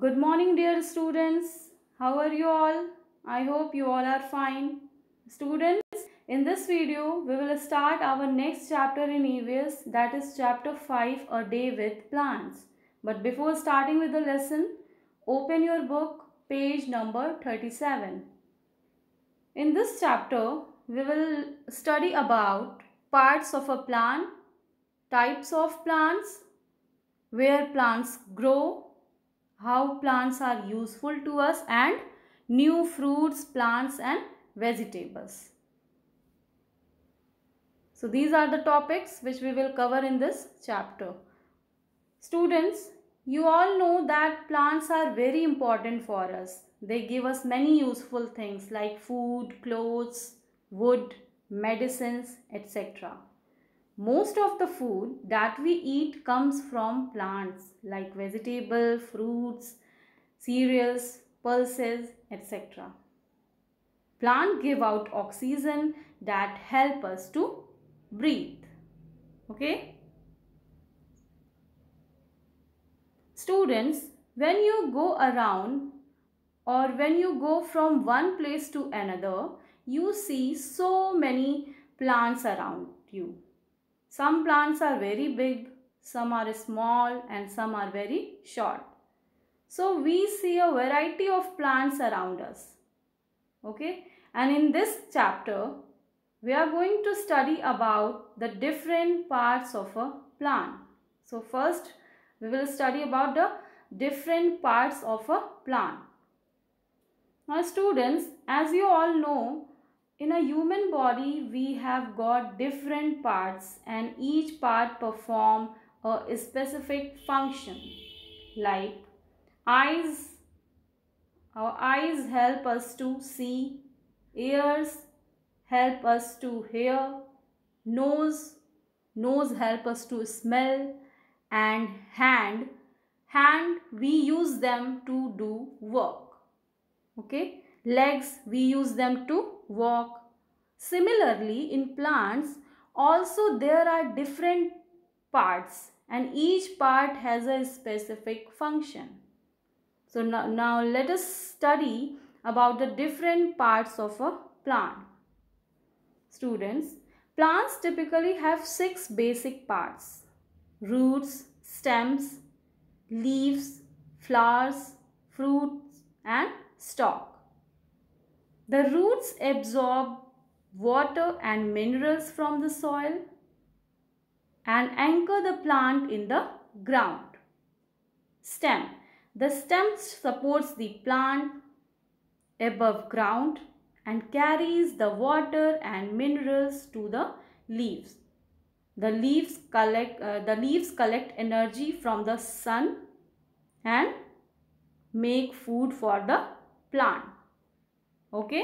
Good morning dear students. How are you all? I hope you all are fine. Students, in this video, we will start our next chapter in EVS that is chapter 5 A Day with Plants. But before starting with the lesson, open your book page number 37. In this chapter, we will study about parts of a plant, types of plants, where plants grow, how plants are useful to us and new fruits, plants and vegetables. So these are the topics which we will cover in this chapter. Students, you all know that plants are very important for us. They give us many useful things like food, clothes, wood, medicines, etc. Most of the food that we eat comes from plants like vegetable, fruits, cereals, pulses, etc. Plants give out oxygen that help us to breathe. Okay? Students, when you go around or when you go from one place to another, you see so many plants around you. Some plants are very big, some are small and some are very short. So we see a variety of plants around us. Okay. And in this chapter, we are going to study about the different parts of a plant. So first, we will study about the different parts of a plant. Now students, as you all know, in a human body we have got different parts and each part perform a specific function like eyes our eyes help us to see ears help us to hear nose nose help us to smell and hand hand we use them to do work okay legs we use them to walk. Similarly, in plants also there are different parts and each part has a specific function. So now, now let us study about the different parts of a plant. Students, plants typically have six basic parts. Roots, stems, leaves, flowers, fruits and stalk. The roots absorb water and minerals from the soil and anchor the plant in the ground. Stem. The stem supports the plant above ground and carries the water and minerals to the leaves. The leaves collect, uh, the leaves collect energy from the sun and make food for the plant okay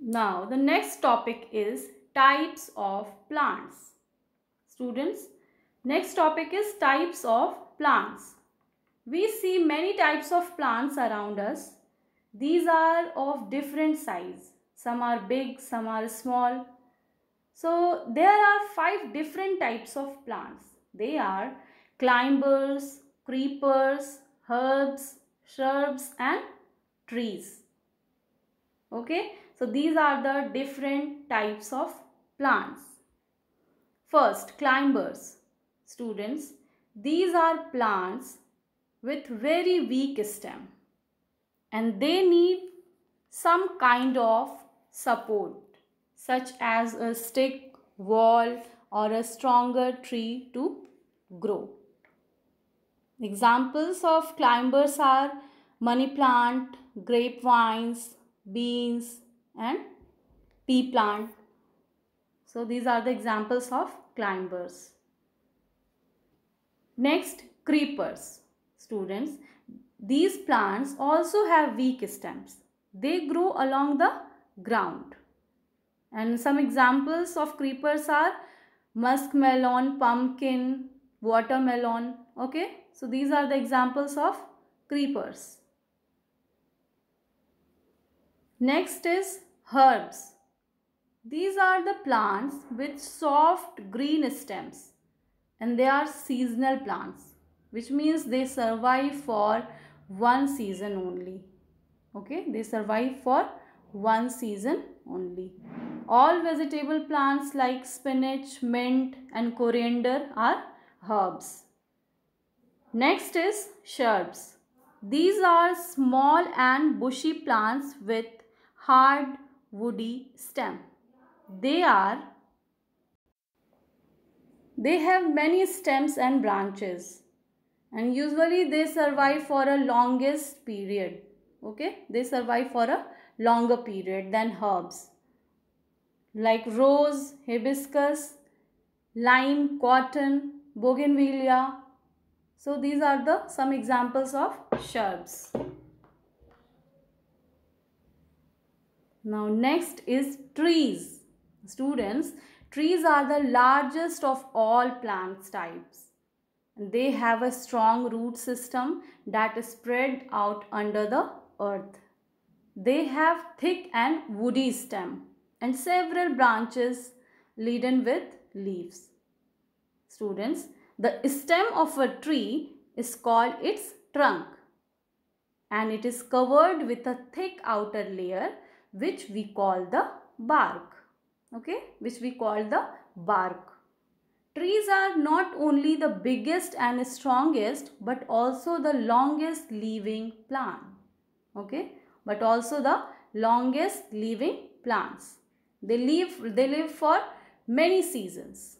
now the next topic is types of plants students next topic is types of plants we see many types of plants around us these are of different size some are big some are small so there are five different types of plants they are climbers creepers herbs, shrubs and trees. Okay. So these are the different types of plants. First, climbers. Students, these are plants with very weak stem and they need some kind of support such as a stick, wall or a stronger tree to grow examples of climbers are money plant, grape vines, beans and pea plant. So these are the examples of climbers. Next, creepers. Students, these plants also have weak stems. They grow along the ground. And some examples of creepers are muskmelon, pumpkin, watermelon, okay? So these are the examples of creepers. Next is herbs. These are the plants with soft green stems and they are seasonal plants which means they survive for one season only. Okay, they survive for one season only. All vegetable plants like spinach, mint and coriander are herbs. Next is shrubs. These are small and bushy plants with hard woody stem. They are they have many stems and branches and usually they survive for a longest period. Okay, they survive for a longer period than herbs like rose, hibiscus, lime, cotton, bougainvillea, so these are the some examples of shrubs. Now next is trees. Students, trees are the largest of all plants types. They have a strong root system that is spread out under the earth. They have thick and woody stem and several branches laden with leaves. Students, the stem of a tree is called its trunk and it is covered with a thick outer layer which we call the bark okay which we call the bark trees are not only the biggest and strongest but also the longest living plant okay but also the longest living plants they live they live for many seasons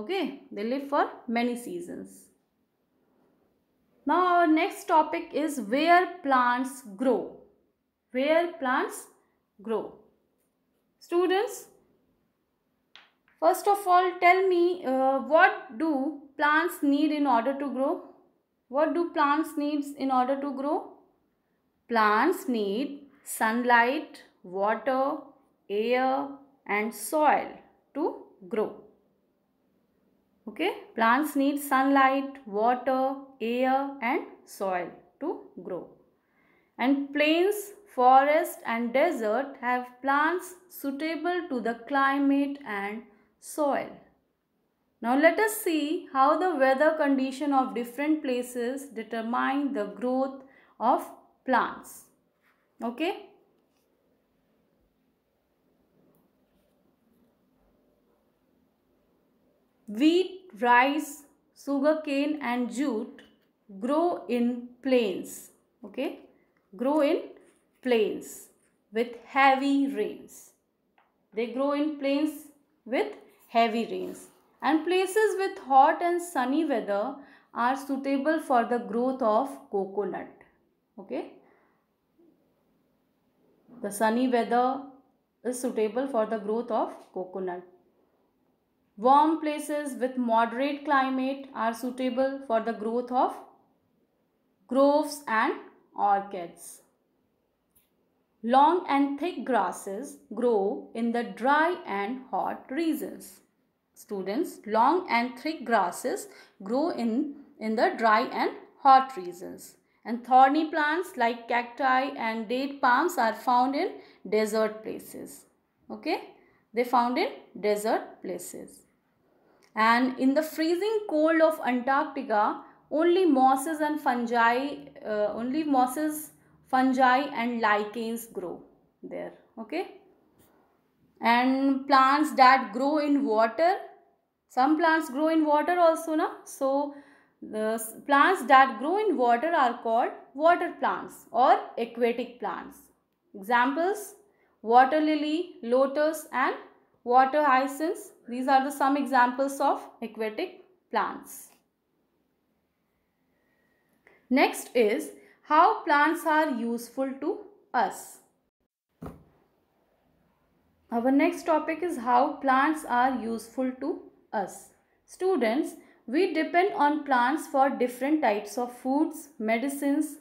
okay they live for many seasons now our next topic is where plants grow where plants grow students first of all tell me uh, what do plants need in order to grow what do plants needs in order to grow plants need sunlight water air and soil to grow okay plants need sunlight water air and soil to grow and plains forest and desert have plants suitable to the climate and soil now let us see how the weather condition of different places determine the growth of plants. Okay. Wheat rice, sugarcane and jute grow in plains. Okay, grow in plains with heavy rains. They grow in plains with heavy rains. And places with hot and sunny weather are suitable for the growth of coconut. Okay. The sunny weather is suitable for the growth of coconut. Warm places with moderate climate are suitable for the growth of groves and orchids. Long and thick grasses grow in the dry and hot regions. Students, long and thick grasses grow in, in the dry and hot regions. And thorny plants like cacti and date palms are found in desert places. Okay? They found in desert places and in the freezing cold of Antarctica only mosses and fungi uh, only mosses fungi and lichens grow there okay and plants that grow in water some plants grow in water also na so the plants that grow in water are called water plants or aquatic plants examples water lily lotus and water hyacinths. These are the some examples of aquatic plants. Next is how plants are useful to us. Our next topic is how plants are useful to us. Students, we depend on plants for different types of foods, medicines,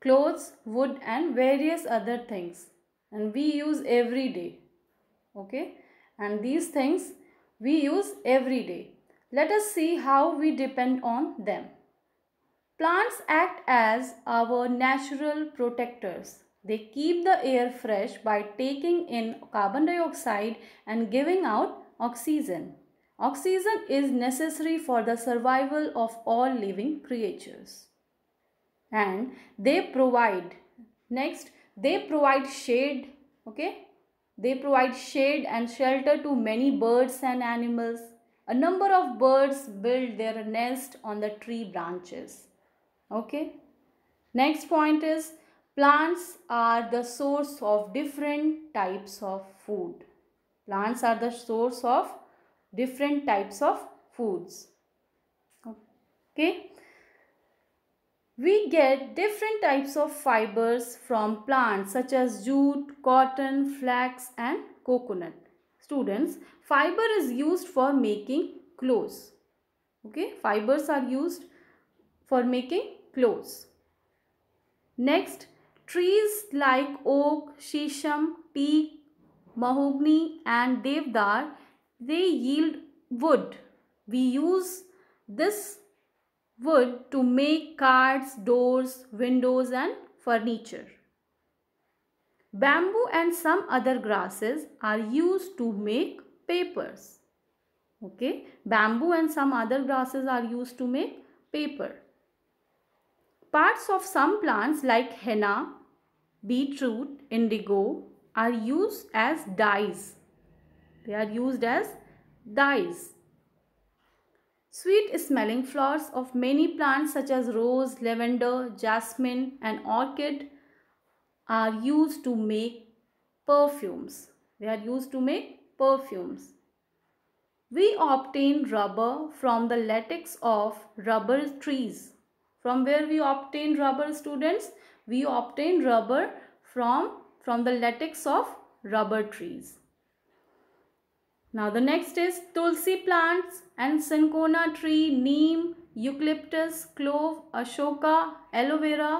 clothes, wood and various other things. And we use every day. Okay and these things we use every day. Let us see how we depend on them. Plants act as our natural protectors. They keep the air fresh by taking in carbon dioxide and giving out oxygen. Oxygen is necessary for the survival of all living creatures. And they provide, next, they provide shade, okay, they provide shade and shelter to many birds and animals. A number of birds build their nest on the tree branches. Okay. Next point is plants are the source of different types of food. Plants are the source of different types of foods. Okay. We get different types of fibers from plants such as jute, cotton, flax and coconut. Students, fiber is used for making clothes. Okay, fibers are used for making clothes. Next, trees like oak, shisham, teak, mahogany and devdar, they yield wood. We use this wood to make cards, doors, windows and furniture. Bamboo and some other grasses are used to make papers. Okay, bamboo and some other grasses are used to make paper. Parts of some plants like henna, beetroot, indigo are used as dyes. They are used as dyes. Sweet smelling flowers of many plants such as rose, lavender, jasmine and orchid are used to make perfumes. They are used to make perfumes. We obtain rubber from the latex of rubber trees. From where we obtain rubber students? We obtain rubber from, from the latex of rubber trees. Now the next is tulsi plants and cinchona tree, neem, eucalyptus, clove, ashoka, aloe vera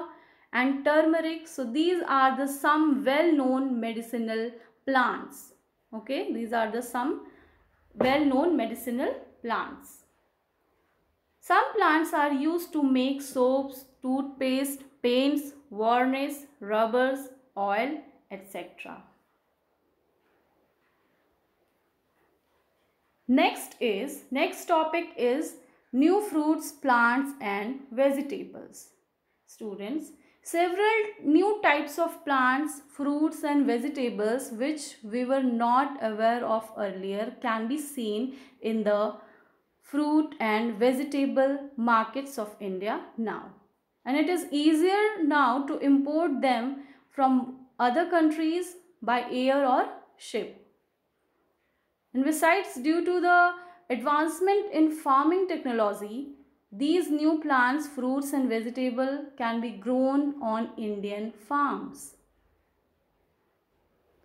and turmeric. So these are the some well known medicinal plants. Okay, these are the some well known medicinal plants. Some plants are used to make soaps, toothpaste, paints, varnish, rubbers, oil, etc. Next is, next topic is new fruits, plants and vegetables. Students, several new types of plants, fruits and vegetables which we were not aware of earlier can be seen in the fruit and vegetable markets of India now. And it is easier now to import them from other countries by air or ship. And besides, due to the advancement in farming technology, these new plants, fruits and vegetable can be grown on Indian farms.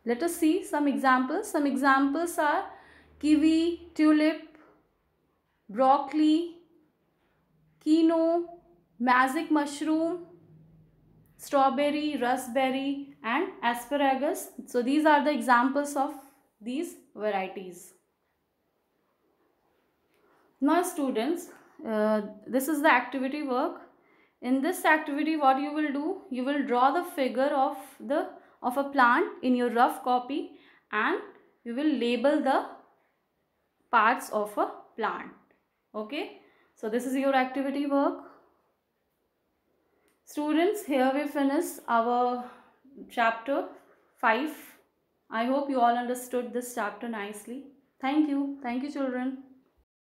Let us see some examples. Some examples are kiwi, tulip, broccoli, quinoa, magic mushroom, strawberry, raspberry and asparagus. So these are the examples of these varieties. Now students, uh, this is the activity work. In this activity, what you will do? You will draw the figure of, the, of a plant in your rough copy and you will label the parts of a plant. Okay. So this is your activity work. Students, here we finish our chapter 5 I hope you all understood this chapter nicely. Thank you. Thank you children.